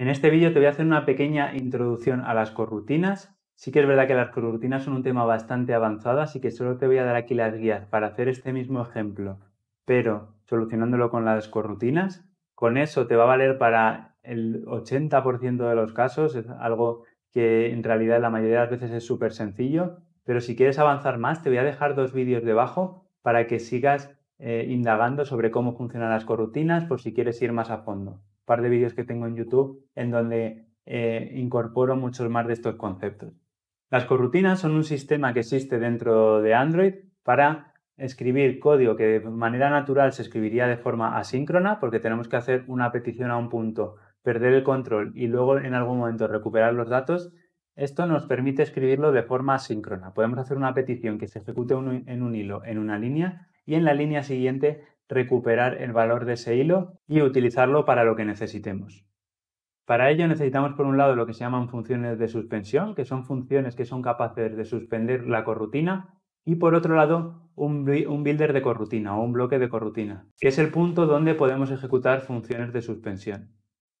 En este vídeo te voy a hacer una pequeña introducción a las corrutinas. Sí que es verdad que las corrutinas son un tema bastante avanzado, así que solo te voy a dar aquí las guías para hacer este mismo ejemplo, pero solucionándolo con las corrutinas. Con eso te va a valer para el 80% de los casos, es algo que en realidad la mayoría de las veces es súper sencillo, pero si quieres avanzar más te voy a dejar dos vídeos debajo para que sigas eh, indagando sobre cómo funcionan las corrutinas por si quieres ir más a fondo par de vídeos que tengo en YouTube en donde eh, incorporo muchos más de estos conceptos. Las corrutinas son un sistema que existe dentro de Android para escribir código que de manera natural se escribiría de forma asíncrona, porque tenemos que hacer una petición a un punto, perder el control y luego en algún momento recuperar los datos. Esto nos permite escribirlo de forma asíncrona. Podemos hacer una petición que se ejecute en un hilo, en una línea, y en la línea siguiente recuperar el valor de ese hilo y utilizarlo para lo que necesitemos. Para ello necesitamos por un lado lo que se llaman funciones de suspensión, que son funciones que son capaces de suspender la corrutina, y por otro lado un, builder de corrutina o un bloque de corrutina, que es el punto donde podemos ejecutar funciones de suspensión.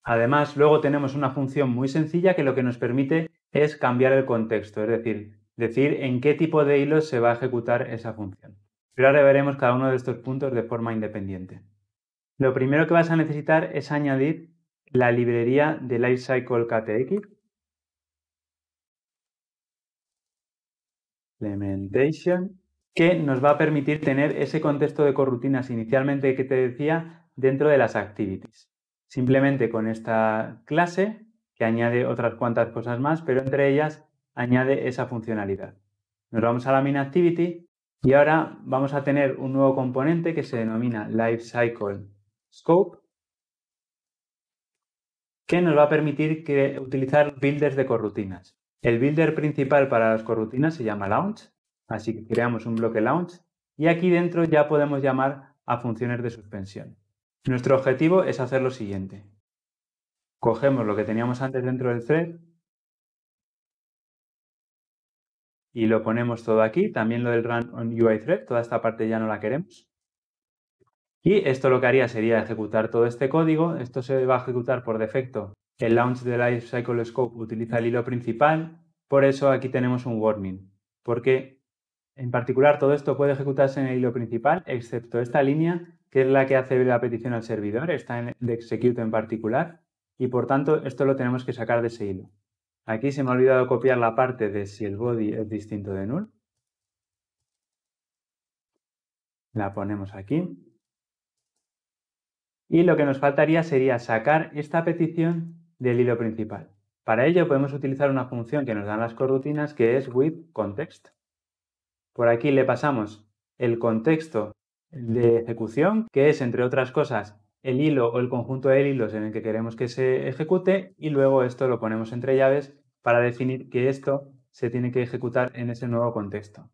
Además, luego tenemos una función muy sencilla que lo que nos permite es cambiar el contexto, es decir, decir en qué tipo de hilos se va a ejecutar esa función. Pero ahora veremos cada uno de estos puntos de forma independiente. Lo primero que vas a necesitar es añadir la librería de Lifecycle KTX. Implementation, que nos va a permitir tener ese contexto de corrutinas inicialmente que te decía dentro de las activities. Simplemente con esta clase, que añade otras cuantas cosas más, pero entre ellas añade esa funcionalidad. Nos vamos a la main y ahora vamos a tener un nuevo componente que se denomina Lifecycle Scope, que nos va a permitir que, utilizar builders de corrutinas. El builder principal para las corrutinas se llama Launch, así que creamos un bloque Launch y aquí dentro ya podemos llamar a funciones de suspensión. Nuestro objetivo es hacer lo siguiente. Cogemos lo que teníamos antes dentro del thread y lo ponemos todo aquí. También lo del run on UI thread, toda esta parte ya no la queremos. Y esto lo que haría sería ejecutar todo este código. Esto se va a ejecutar por defecto. El launch de Cycle Scope utiliza el hilo principal, por eso aquí tenemos un warning, porque en particular todo esto puede ejecutarse en el hilo principal, excepto esta línea, que es la que hace la petición al servidor, está en el de execute en particular, y por tanto esto lo tenemos que sacar de ese hilo. Aquí se me ha olvidado copiar la parte de si el body es distinto de null. La ponemos aquí. Y lo que nos faltaría sería sacar esta petición del hilo principal. Para ello podemos utilizar una función que nos dan las corrutinas que es with context. Por aquí le pasamos el contexto de ejecución, que es, entre otras cosas, el hilo o el conjunto de hilos en el que queremos que se ejecute y luego esto lo ponemos entre llaves para definir que esto se tiene que ejecutar en ese nuevo contexto.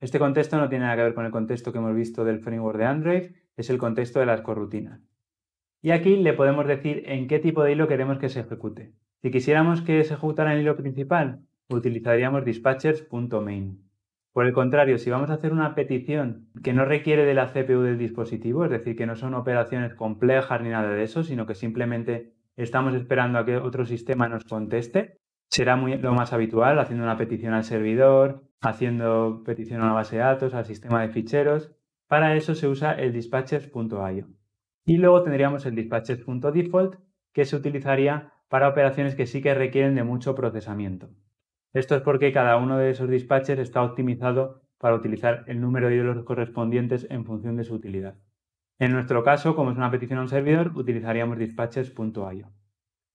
Este contexto no tiene nada que ver con el contexto que hemos visto del framework de Android, es el contexto de las corrutinas. Y aquí le podemos decir en qué tipo de hilo queremos que se ejecute. Si quisiéramos que se ejecutara en el hilo principal, utilizaríamos dispatchers.main. Por el contrario, si vamos a hacer una petición que no requiere de la CPU del dispositivo, es decir, que no son operaciones complejas ni nada de eso, sino que simplemente estamos esperando a que otro sistema nos conteste. Será muy, lo más habitual, haciendo una petición al servidor, haciendo petición a la base de datos, al sistema de ficheros. Para eso se usa el dispatches.io. Y luego tendríamos el dispatches.default que se utilizaría para operaciones que sí que requieren de mucho procesamiento. Esto es porque cada uno de esos dispatches está optimizado para utilizar el número de ídolos correspondientes en función de su utilidad. En nuestro caso, como es una petición a un servidor, utilizaríamos dispatches.io.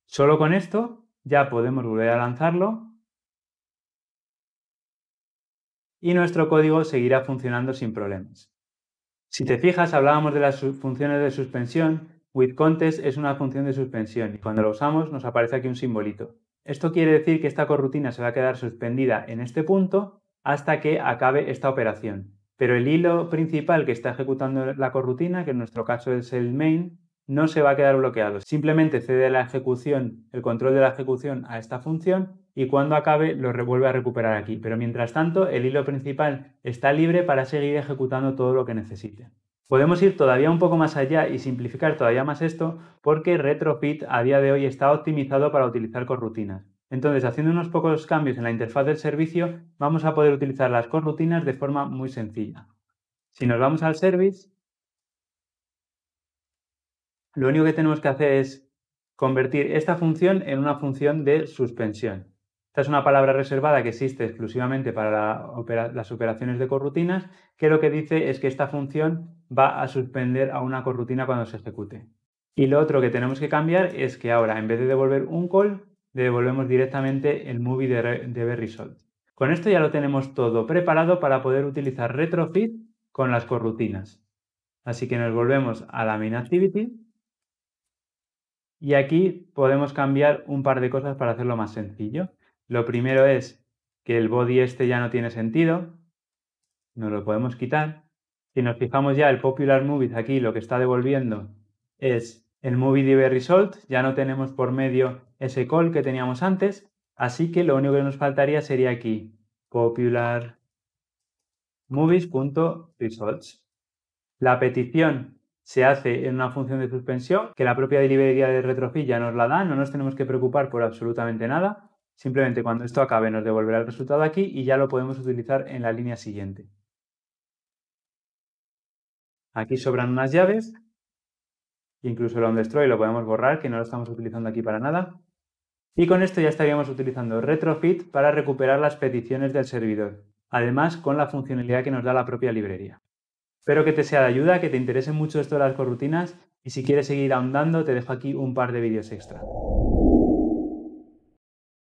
Solo con esto ya podemos volver a lanzarlo y nuestro código seguirá funcionando sin problemas. Si te fijas, hablábamos de las funciones de suspensión. WithContest es una función de suspensión y cuando lo usamos nos aparece aquí un simbolito. Esto quiere decir que esta corrutina se va a quedar suspendida en este punto hasta que acabe esta operación. Pero el hilo principal que está ejecutando la corrutina, que en nuestro caso es el main, no se va a quedar bloqueado. Simplemente cede la ejecución, el control de la ejecución a esta función y cuando acabe lo revuelve a recuperar aquí. Pero mientras tanto, el hilo principal está libre para seguir ejecutando todo lo que necesite. Podemos ir todavía un poco más allá y simplificar todavía más esto porque RetroFit a día de hoy está optimizado para utilizar corrutinas. Entonces, haciendo unos pocos cambios en la interfaz del servicio, vamos a poder utilizar las corrutinas de forma muy sencilla. Si nos vamos al service, lo único que tenemos que hacer es convertir esta función en una función de suspensión. Esta es una palabra reservada que existe exclusivamente para las operaciones de corrutinas, que lo que dice es que esta función va a suspender a una corrutina cuando se ejecute. Y lo otro que tenemos que cambiar es que ahora, en vez de devolver un call, devolvemos directamente el movie de, Con esto ya lo tenemos todo preparado para poder utilizar Retrofit con las corrutinas. Así que nos volvemos a la main activity y aquí podemos cambiar un par de cosas para hacerlo más sencillo. Lo primero es que el body este ya no tiene sentido, nos lo podemos quitar. Si nos fijamos ya el popular movies aquí lo que está devolviendo es el movie de Result, ya no tenemos por medio ese call que teníamos antes, así que lo único que nos faltaría sería aquí popular La petición se hace en una función de suspensión que la propia librería de retrofit ya nos la da, no nos tenemos que preocupar por absolutamente nada. Simplemente cuando esto acabe nos devolverá el resultado aquí y ya lo podemos utilizar en la línea siguiente. Aquí sobran unas llaves, incluso el onDestroy lo podemos borrar, que no lo estamos utilizando aquí para nada. Y con esto ya estaríamos utilizando Retrofit para recuperar las peticiones del servidor, además con la funcionalidad que nos da la propia librería. Espero que te sea de ayuda, que te interese mucho esto de las corrutinas y si quieres seguir ahondando te dejo aquí un par de vídeos extra.